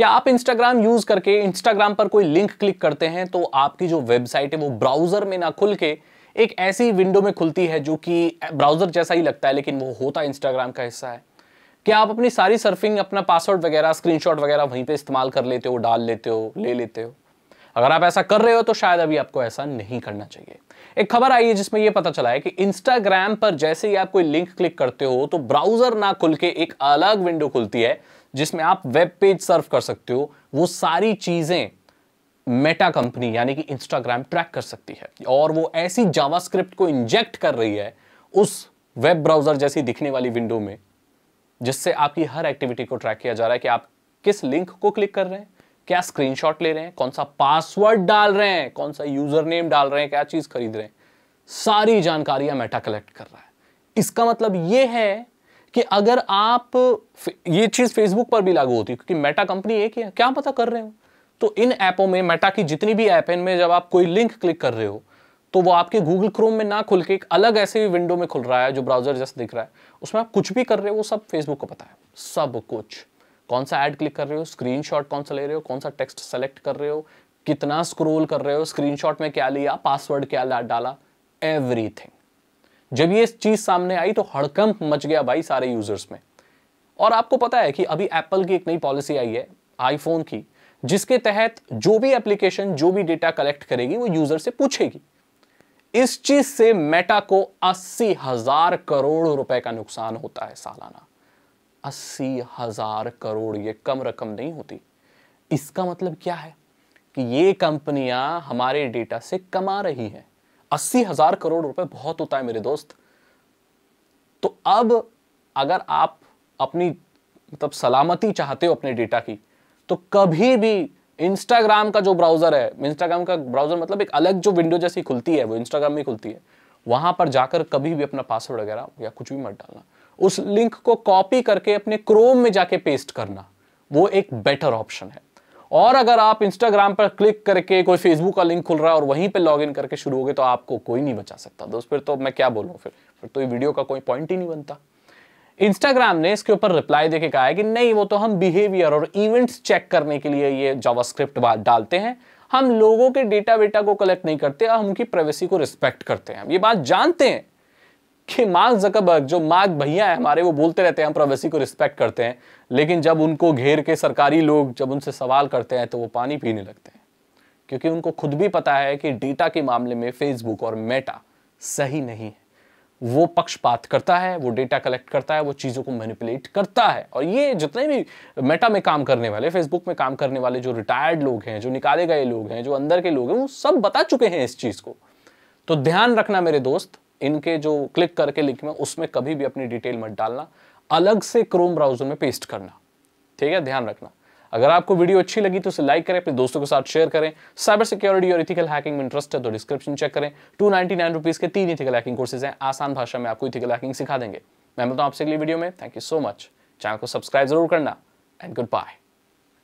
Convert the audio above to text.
कि आप Instagram use करके इंस्टाग्राम पर कोई लिंक क्लिक करते हैं तो आपकी जो वेबसाइट है वो ब्राउजर में ना खुल के एक ऐसी विंडो में खुलती है जो कि ब्राउजर जैसा ही लगता है लेकिन वो होता इंस्टाग्राम का हिस्सा है क्या आप अपनी सारी सर्फिंग अपना पासवर्ड वगैरह स्क्रीनशॉट वगैरह वहीं पे इस्तेमाल कर लेते हो डाल लेते हो ले लेते हो अगर आप ऐसा कर रहे हो तो शायद अभी आपको ऐसा नहीं करना चाहिए एक खबर आई है जिसमें यह पता चला है कि इंस्टाग्राम पर जैसे ही आप कोई लिंक क्लिक करते हो तो ब्राउजर ना खुल के एक अलग विंडो खुलती है जिसमें आप वेब पेज सर्व कर सकते हो वो सारी चीज़ें मेटा कंपनी यानी कि इंस्टाग्राम ट्रैक कर सकती है और वो ऐसी जावास्क्रिप्ट को इंजेक्ट कर रही है उस वेब ब्राउज़र जैसी दिखने वाली विंडो में जिससे आपकी हर एक्टिविटी को ट्रैक किया जा रहा है कि आप किस लिंक को क्लिक कर रहे हैं क्या स्क्रीनशॉट ले रहे हैं कौन सा पासवर्ड डाल रहे हैं कौन सा यूजर नेम डाल रहे हैं क्या चीज़ खरीद रहे हैं सारी जानकारियां मेटा कलेक्ट कर रहा है इसका मतलब यह है कि अगर आप ये चीज़ फेसबुक पर भी लागू होती है क्योंकि मेटा कंपनी एक ही है क्या पता कर रहे हो तो इन ऐपों में मेटा की जितनी भी ऐप है इनमें जब आप कोई लिंक क्लिक कर रहे हो तो वो आपके गूगल क्रोम में ना खुल के एक अलग ऐसे विंडो में खुल रहा है जो ब्राउजर जस्ट दिख रहा है उसमें आप कुछ भी कर रहे हो वो सब फेसबुक को पता है सब कुछ कौन सा ऐड क्लिक कर रहे हो स्क्रीन कौन सा ले रहे हो कौन सा टेक्स्ट सेलेक्ट कर रहे हो कितना स्क्रोल कर रहे हो स्क्रीन में क्या लिया पासवर्ड क्या डाला एवरीथिंग जब ये चीज़ सामने आई तो हड़कंप मच गया भाई सारे यूज़र्स में और आपको पता है कि अभी एप्पल की एक नई पॉलिसी आई है आईफोन की जिसके तहत जो भी एप्लीकेशन जो भी डेटा कलेक्ट करेगी वो यूज़र से पूछेगी इस चीज से मेटा को अस्सी हजार करोड़ रुपए का नुकसान होता है सालाना अस्सी हजार करोड़ ये कम रकम नहीं होती इसका मतलब क्या है कि ये कंपनियां हमारे डेटा से कमा रही हैं अस्सी हजार करोड़ रुपए बहुत होता है मेरे दोस्त तो अब अगर आप अपनी मतलब सलामती चाहते हो अपने डेटा की तो कभी भी इंस्टाग्राम का जो ब्राउजर है इंस्टाग्राम का ब्राउजर मतलब एक अलग जो विंडो जैसी खुलती है वो इंस्टाग्राम में खुलती है वहां पर जाकर कभी भी अपना पासवर्ड वगैरह या कुछ भी मत डालना उस लिंक को कॉपी करके अपने क्रोम में जाके पेस्ट करना वो एक बेटर ऑप्शन है और अगर आप इंस्टाग्राम पर क्लिक करके कोई फेसबुक का लिंक खुल रहा है और वहीं पर लॉग करके शुरू हो गए तो आपको कोई नहीं बचा सकता दोस्त फिर तो मैं क्या बोलूँ फिर फिर तो ये वीडियो का कोई पॉइंट ही नहीं बनता इंस्टाग्राम ने इसके ऊपर रिप्लाई देके कहा है कि नहीं वो तो हम बिहेवियर और इवेंट्स चेक करने के लिए ये जावास्क्रिप्ट डालते हैं हम लोगों के डेटा वेटा को कलेक्ट नहीं करते और उनकी प्राइवेसी को रिस्पेक्ट करते हैं हम ये बात जानते हैं कि मार्क जकबर्ग जो मार्क भैया है हमारे वो बोलते रहते हैं हम प्राइवेसी को रिस्पेक्ट करते हैं लेकिन जब उनको घेर के सरकारी लोग जब उनसे सवाल करते हैं तो वो पानी पीने लगते हैं क्योंकि उनको खुद भी पता है कि डेटा के मामले में फेसबुक और मेटा सही नहीं है वो पक्षपात करता है वो डेटा कलेक्ट करता है वो चीज़ों को मैनिपुलेट करता है और ये जितने भी मेटा में काम करने वाले फेसबुक में काम करने वाले जो रिटायर्ड लोग हैं जो निकाले गए लोग हैं जो अंदर के लोग हैं वो सब बता चुके हैं इस चीज़ को तो ध्यान रखना मेरे दोस्त इनके जो क्लिक करके लिंक में उसमें कभी भी अपनी डिटेल मत डालना अलग से क्रोम ब्राउजर में पेस्ट करना ठीक है ध्यान रखना अगर आपको वीडियो अच्छी लगी तो उसे लाइक करें अपने दोस्तों के साथ शेयर करें साइबर सिक्योरिटी और इथिकल हैकिंग में इंटरेस्ट है तो डिस्क्रिप्शन चेक करें टू नाइनटी नाइन रुपीज के तीन इथिकल हैकिंग कोर्सेज हैं आसान भाषा में आपको इथिकल हैकिंग सिखा देंगे मैं मिलता हूँ आपसे अगली वीडियो में thank you so much channel को सब्सक्राइब जरूर करना एंड गुड बाय